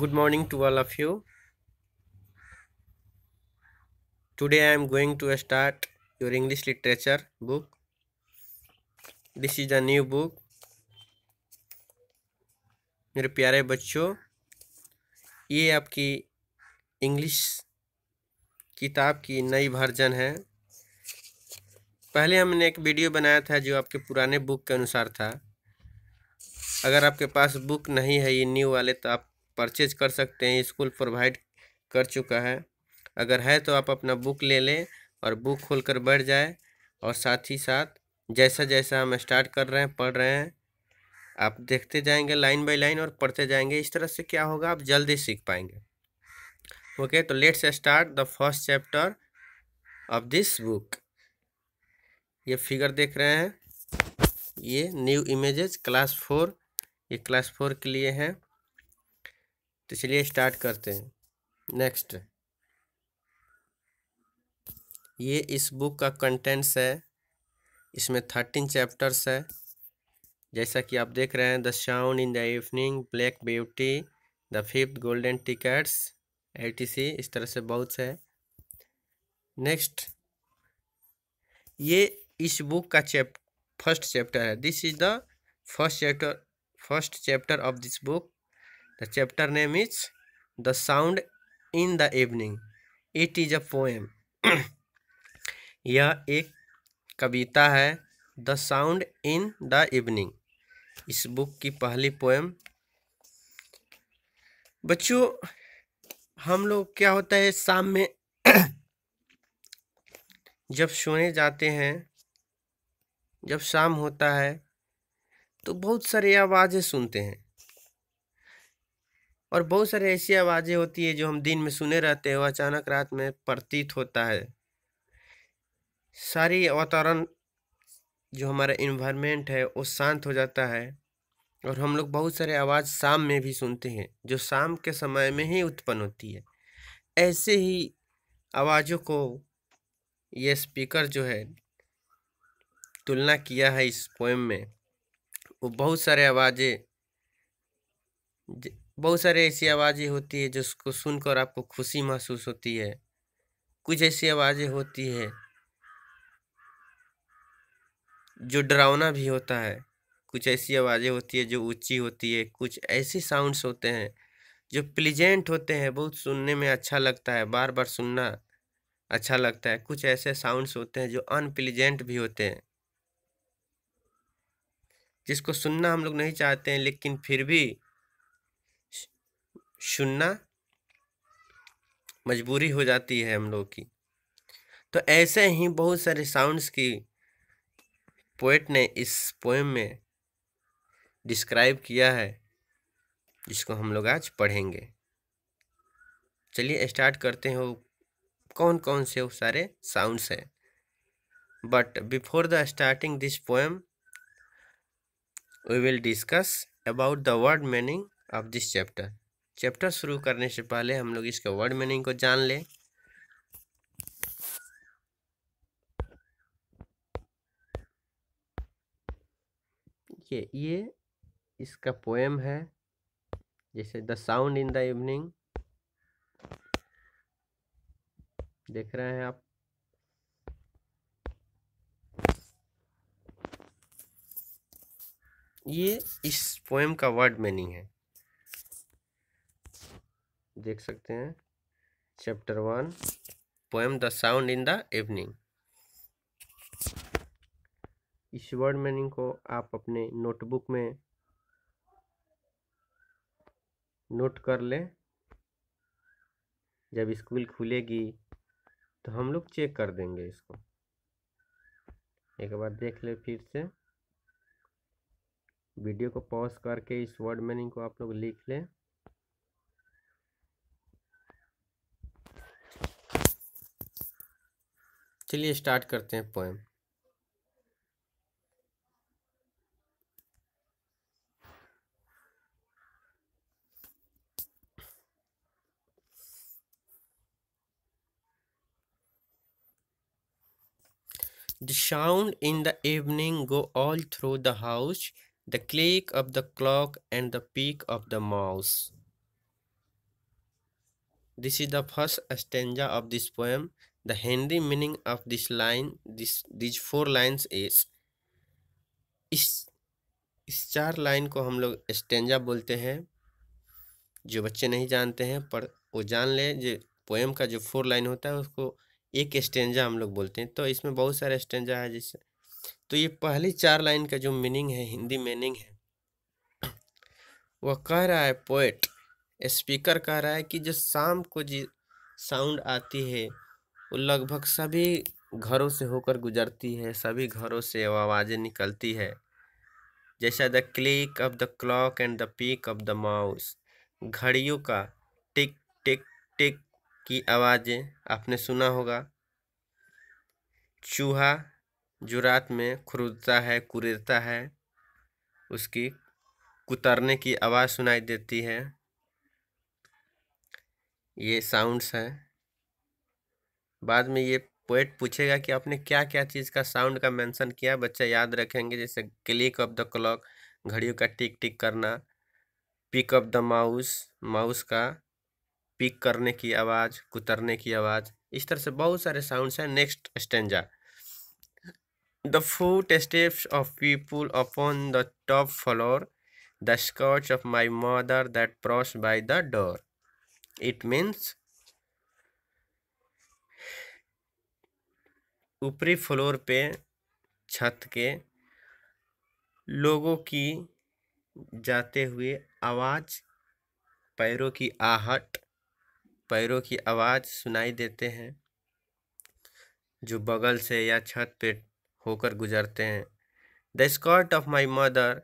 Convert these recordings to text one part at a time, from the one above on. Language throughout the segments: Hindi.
good morning to all of you today i am going to start your english literature book this is a new book मेरे प्यारे बच्चों ये आपकी इंग्लिश किताब की नई वर्जन है पहले हमने एक वीडियो बनाया था जो आपके पुराने बुक के अनुसार था अगर आपके पास बुक नहीं है ये न्यू वाले तो आप परचेज कर सकते हैं स्कूल प्रोवाइड कर चुका है अगर है तो आप अपना बुक ले लें और बुक खोल कर बैठ जाए और साथ ही साथ जैसा जैसा हम स्टार्ट कर रहे हैं पढ़ रहे हैं आप देखते जाएंगे लाइन बाय लाइन और पढ़ते जाएंगे इस तरह से क्या होगा आप जल्दी सीख पाएंगे ओके तो let's start the first chapter of this book ये फिगर देख रहे हैं ये न्यू इमेजेस क्लास फोर ये क्लास फोर के लिए हैं तो चलिए स्टार्ट करते हैं नेक्स्ट ये इस बुक का कंटेंट्स है इसमें थर्टीन चैप्टर्स है जैसा कि आप देख रहे हैं the sound in the evening black beauty the fifth golden tickets etc इस तरह से बहुत से है नेक्स्ट ये इस बुक का चैप फर्स्ट चैप्टर है this is the first chapter first chapter of this book The chapter name is The Sound in the Evening. It is a poem. यह एक कविता है the sound in the evening इस बुक की पहली पोएम बच्चों हम लोग क्या होता है शाम में जब सोने जाते हैं जब शाम होता है तो बहुत सारी आवाज़ें सुनते हैं और बहुत सारे ऐसी आवाज़ें होती है जो हम दिन में सुने रहते हैं और अचानक रात में प्रतीत होता है सारी वातावरण जो हमारा इन्वायरमेंट है वो शांत हो जाता है और हम लोग बहुत सारे आवाज़ शाम में भी सुनते हैं जो शाम के समय में ही उत्पन्न होती है ऐसे ही आवाज़ों को ये स्पीकर जो है तुलना किया है इस पोएम में वो बहुत सारे आवाज़ें बहुत सारे ऐसी आवाज़ें होती है जिसको सुनकर आपको खुशी महसूस होती है कुछ ऐसी आवाज़ें होती है जो डरावना भी होता है कुछ ऐसी आवाज़ें होती है जो ऊंची होती है कुछ ऐसे साउंड्स होते हैं जो प्लीजेंट होते हैं बहुत सुनने में अच्छा लगता है बार बार सुनना अच्छा लगता है कुछ ऐसे साउंड्स होते हैं जो अनप्लीजेंट भी होते हैं जिसको सुनना हम लोग नहीं चाहते हैं लेकिन फिर भी सुनना मजबूरी हो जाती है हम लोग की तो ऐसे ही बहुत सारे साउंड्स की पोइट ने इस पोएम में डिस्क्राइब किया है जिसको हम लोग आज पढ़ेंगे चलिए स्टार्ट करते हैं वो कौन कौन से वो सारे साउंड्स हैं but before the starting this poem we will discuss about the word meaning of this chapter chapter शुरू करने से पहले हम लोग इसके वर्ड मीनिंग को जान लें ये ये इसका पोएम है जैसे the sound in the evening देख रहे हैं आप ये इस पोएम का वर्ड मीनिंग है देख सकते हैं chapter one poem the sound in the evening इस वर्ड मीनिंग को आप अपने नोटबुक में नोट कर लें जब स्कूल खुलेगी तो हम लोग चेक कर देंगे इसको एक बार देख ले फिर से वीडियो को पॉज करके इस वर्ड मीनिंग को आप लोग लिख लें चलिए स्टार्ट करते हैं poem The sound in the evening go all through the house, the click of the clock and the peak of the mouse. This is the first stanza of this poem. The Henry meaning of this line, this these four lines is इस इस चार लाइन को हम लोग स्टेंजा बोलते हैं जो बच्चे नहीं जानते हैं पर वो जान लें जो पोएम का जो फोर लाइन होता है उसको एक स्टेंजा हम लोग बोलते हैं तो इसमें बहुत सारे स्टेंजा है जैसे तो ये पहली चार लाइन का जो मीनिंग है हिंदी मीनिंग है वह कह रहा है पोएट स्पीकर कह रहा है कि जो शाम को जी साउंड आती है वो लगभग सभी घरों से होकर गुजरती है सभी घरों से वो आवाज़ें निकलती है जैसा the click of the clock and the peak of the mouse घड़ियों का टिक टिक टिक की आवाज़ें आपने सुना होगा चूहा जो रात में खुरदता है कुरेरता है उसकी कुतरने की आवाज़ सुनाई देती है ये साउंड्स हैं बाद में ये पोएट पूछेगा कि आपने क्या क्या चीज़ का साउंड का मेंशन किया बच्चा याद रखेंगे जैसे क्लिक ऑफ द क्लॉक घड़ियों का टिक टिक करना pick of the mouse mouse का पिक करने की आवाज़ कुतरने की आवाज़ इस तरह से बहुत सारे साउंड्स हैं next stanza the foot steps of people upon the top floor the skirts of my mother that cross by the door it means ऊपरी फ्लोर पे छत के लोगों की जाते हुए आवाज़ पैरों की आहट पैरों की आवाज़ सुनाई देते हैं जो बगल से या छत पे होकर गुजरते हैं the skirt of my mother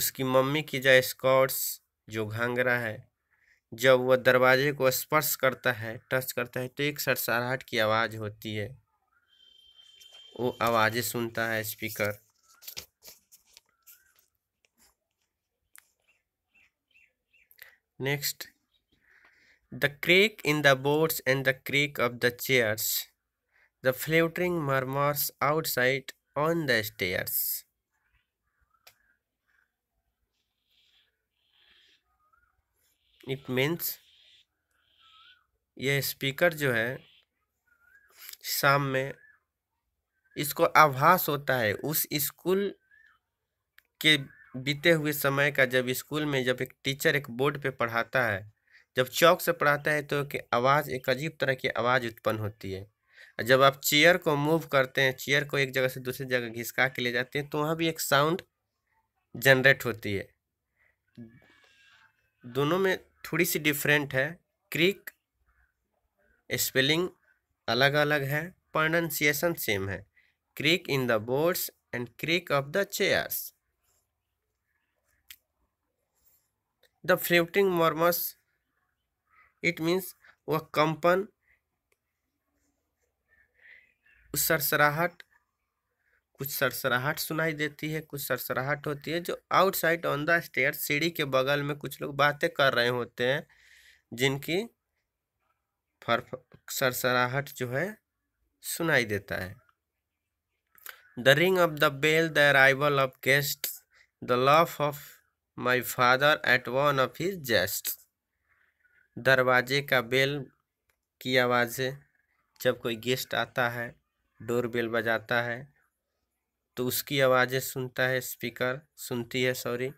उसकी मम्मी की जो स्कॉट्स जो घांगरा है जब वह दरवाजे को स्पर्श करता है टच करता है तो एक सरसराहट की आवाज़ होती है वो आवाज़ें सुनता है speaker next the creak in the boards and the creak of the chairs the fluttering murmurs outside on the stairs it means ये स्पीकर जो है शाम में इसको आभास होता है उस स्कूल के बीते हुए समय का जब स्कूल में जब एक टीचर एक बोर्ड पे पढ़ाता है जब चौक से पढ़ाता है तो कि आवाज़ एक अजीब तरह की आवाज़ उत्पन्न होती है जब आप चेयर को मूव करते हैं चेयर को एक जगह से दूसरी जगह घिसका के ले जाते हैं तो वहाँ भी एक साउंड जनरेट होती है दोनों में थोड़ी सी डिफरेंट है क्रिक स्पेलिंग अलग अलग है प्रोनाउंसिएशन सेम है creak in the boards and creak of the chairs the drifting murmurs it means वह कंपन सरसराहट कुछ सरसराहट सुनाई देती है कुछ सरसराहट होती है जो आउटसाइड ऑन द स्टेयर सीढ़ी के बगल में कुछ लोग बातें कर रहे होते हैं जिनकी फर सरसराहट जो है सुनाई देता है the ring of the bell the arrival of guest the laugh of my father at one of his jest दरवाजे का बेल की आवाज़ें जब कोई गेस्ट आता है डोर बेल बजाता है तो उसकी आवाज़ें सुनता है स्पीकर सुनती है सॉरी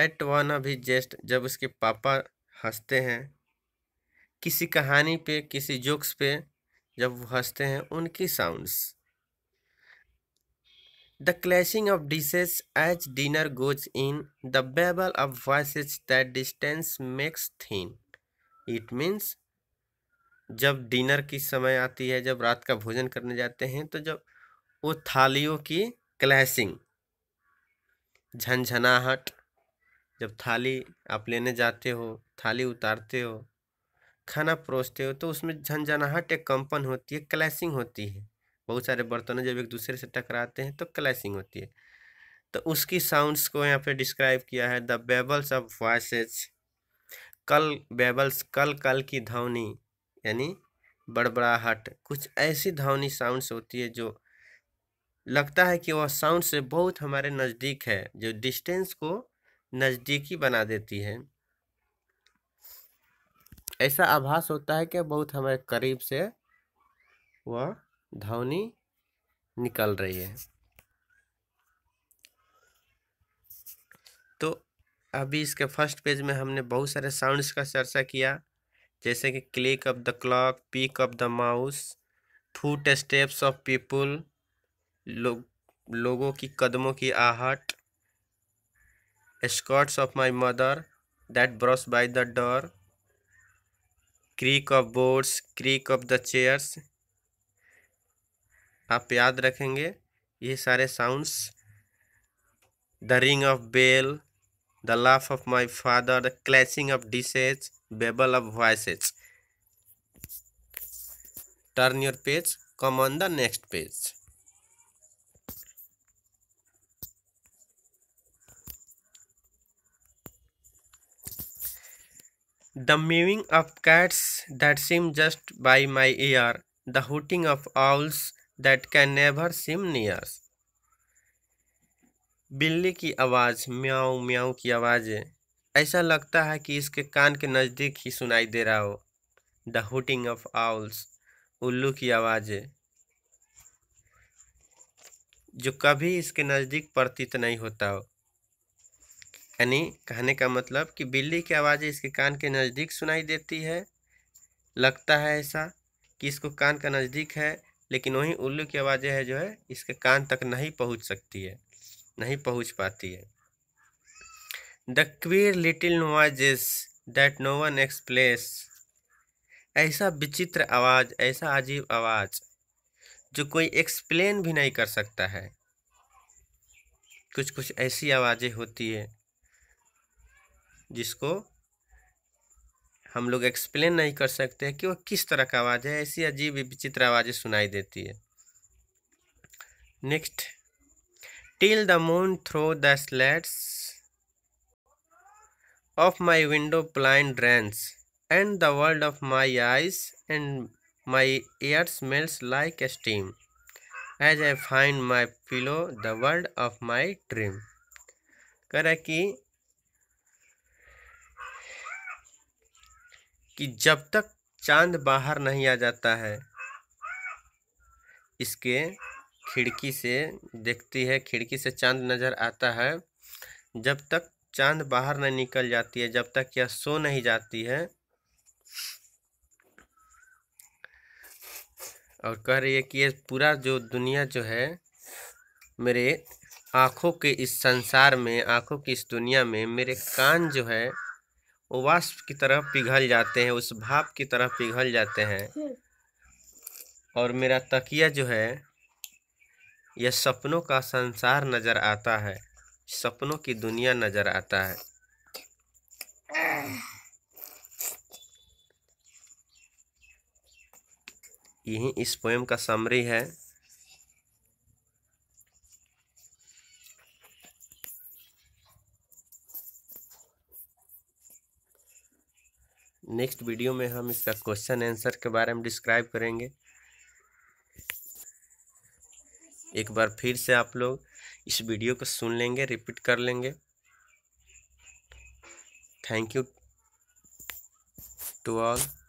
एट वन अभी जेस्ट जब उसके पापा हंसते हैं किसी कहानी पे किसी जोक्स पे जब वो हंसते हैं उनकी sounds the clashing of dishes as dinner goes in the babel of voice that distance makes thin it means जब डिनर की समय आती है जब रात का भोजन करने जाते हैं तो जब वो थालियों की क्लैशिंग झंझनाहट जब थाली आप लेने जाते हो थाली उतारते हो खाना परोसते हो तो उसमें झंझनाहट एक कंपन होती है क्लैशिंग होती है बहुत सारे बर्तन जब एक दूसरे से टकराते हैं तो क्लैशिंग होती है तो उसकी साउंड्स को यहाँ पे डिस्क्राइब किया है द बेबल्स ऑफ वॉइसेज कल बेबल्स कल कल की ध्वनि यानी बड़बड़ाहट कुछ ऐसी ध्वनि साउंड्स होती है जो लगता है कि वह साउंड से बहुत हमारे नज़दीक है जो डिस्टेंस को नज़दीकी बना देती है ऐसा आभास होता है कि बहुत हमारे करीब से वह ध्वनि निकल रही है तो अभी इसके फर्स्ट पेज में हमने बहुत सारे साउंड्स का चर्चा किया जैसे कि click of the clock peak of the mouse foot steps of people लो, लोगों की कदमों की आहट skirts of my mother that brush by the door creak of boards creak of the chairs आप याद रखेंगे ये सारे sounds the ring of bell the laugh of my father the clashing of dishes babel of voices turn your page come on the next page the मीविंग of cats that seem just by my ear the hooting of owls that can never seem near बिल्ली की आवाज़ म्याऊ म्याऊ की आवाज़ें ऐसा लगता है कि इसके कान के नज़दीक ही सुनाई दे रहा हो द हुटिंग ऑफ आउल्स उल्लू की आवाज़ें जो कभी इसके नज़दीक प्रतीत नहीं होता हो यानी कहने का मतलब कि बिल्ली की आवाज़ें इसके कान के नज़दीक सुनाई देती है लगता है ऐसा कि इसको कान का नज़दीक है लेकिन वहीं उल्लू की आवाज़ें है जो है इसके कान तक नहीं पहुंच सकती है नहीं पहुंच पाती है the queer little noises that no one explains ऐसा विचित्र आवाज़ ऐसा अजीब आवाज़ जो कोई एक्सप्लेन भी नहीं कर सकता है कुछ कुछ ऐसी आवाज़ें होती है जिसको हम लोग एक्सप्लेन नहीं कर सकते कि वह किस तरह का आवाज़ है ऐसी अजीब विचित्र आवाज़ें सुनाई देती है next till the moon through the slats of my window blind rains and the world of my eyes and my air smells like a steam as I find my pillow the world of my dream कह रहा है कि कि जब तक चांद बाहर नहीं आ जाता है इसके खिड़की से देखती है खिड़की से चांद नज़र आता है जब तक चांद बाहर नहीं निकल जाती है जब तक यह सो नहीं जाती है और कह रही है कि यह पूरा जो दुनिया जो है मेरे आँखों के इस संसार में आँखों की इस दुनिया में मेरे कान जो है वो वाष्प की तरह पिघल जाते हैं उस भाप की तरह पिघल जाते हैं और मेरा तकिया जो है यह सपनों का संसार नज़र आता है सपनों की दुनिया नज़र आता है यही इस पोएम का समरी है नेक्स्ट वीडियो में हम इसका क्वेश्चन आंसर के बारे में डिस्क्राइब करेंगे एक बार फिर से आप लोग इस वीडियो को सुन लेंगे रिपीट कर लेंगे थैंक यू टू ऑल